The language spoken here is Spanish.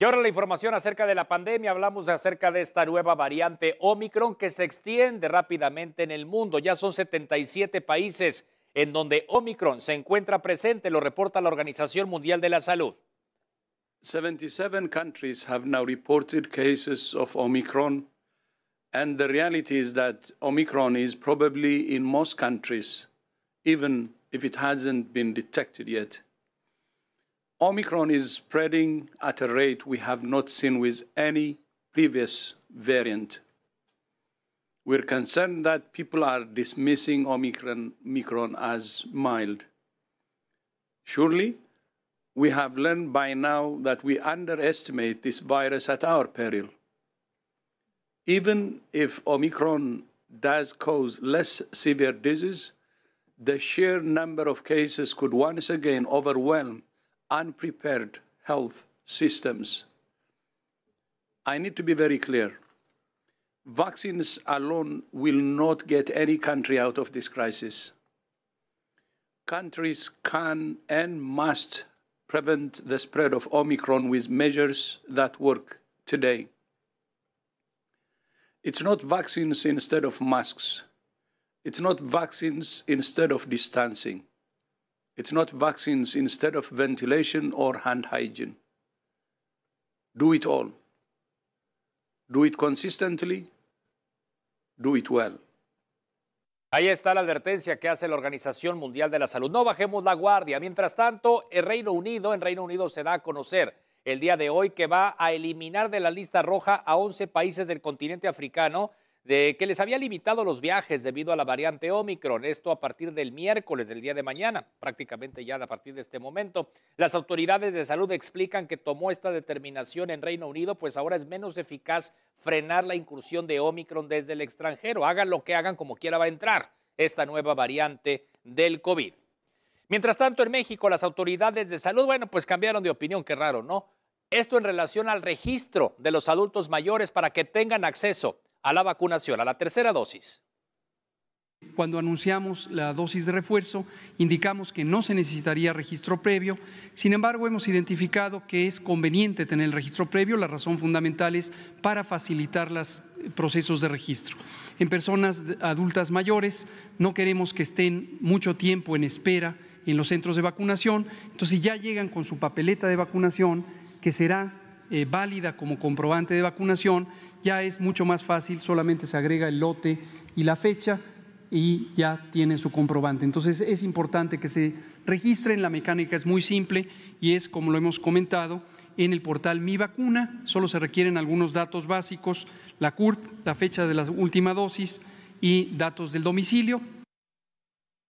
Y ahora la información acerca de la pandemia, hablamos acerca de esta nueva variante Omicron que se extiende rápidamente en el mundo. Ya son 77 países en donde Omicron se encuentra presente, lo reporta la Organización Mundial de la Salud. 77 countries have now reported cases of Omicron, and the reality is that Omicron is probably in most countries, even if it hasn't been detected yet. Omicron is spreading at a rate we have not seen with any previous variant. We're concerned that people are dismissing Omicron, Omicron as mild. Surely, we have learned by now that we underestimate this virus at our peril. Even if Omicron does cause less severe disease, the sheer number of cases could once again overwhelm unprepared health systems. I need to be very clear. Vaccines alone will not get any country out of this crisis. Countries can and must prevent the spread of Omicron with measures that work today. It's not vaccines instead of masks. It's not vaccines instead of distancing. It's not vaccines instead of ventilation or hand hygiene. Do it all. Do it consistently. Do it well. Ahí está la advertencia que hace la Organización Mundial de la Salud. No bajemos la guardia. Mientras tanto, el Reino Unido, en Reino Unido se da a conocer el día de hoy que va a eliminar de la lista roja a 11 países del continente africano de que les había limitado los viajes debido a la variante Omicron. Esto a partir del miércoles del día de mañana, prácticamente ya a partir de este momento. Las autoridades de salud explican que tomó esta determinación en Reino Unido, pues ahora es menos eficaz frenar la incursión de Omicron desde el extranjero. Hagan lo que hagan, como quiera va a entrar esta nueva variante del COVID. Mientras tanto, en México, las autoridades de salud, bueno, pues cambiaron de opinión, qué raro, ¿no? Esto en relación al registro de los adultos mayores para que tengan acceso a la vacunación, a la tercera dosis. Cuando anunciamos la dosis de refuerzo, indicamos que no se necesitaría registro previo. Sin embargo, hemos identificado que es conveniente tener el registro previo. La razón fundamental es para facilitar los procesos de registro. En personas adultas mayores, no queremos que estén mucho tiempo en espera en los centros de vacunación. Entonces, si ya llegan con su papeleta de vacunación, que será eh, válida como comprobante de vacunación, ya es mucho más fácil, solamente se agrega el lote y la fecha y ya tiene su comprobante. Entonces es importante que se registren, la mecánica es muy simple y es, como lo hemos comentado, en el portal Mi Vacuna, solo se requieren algunos datos básicos, la CURP, la fecha de la última dosis y datos del domicilio,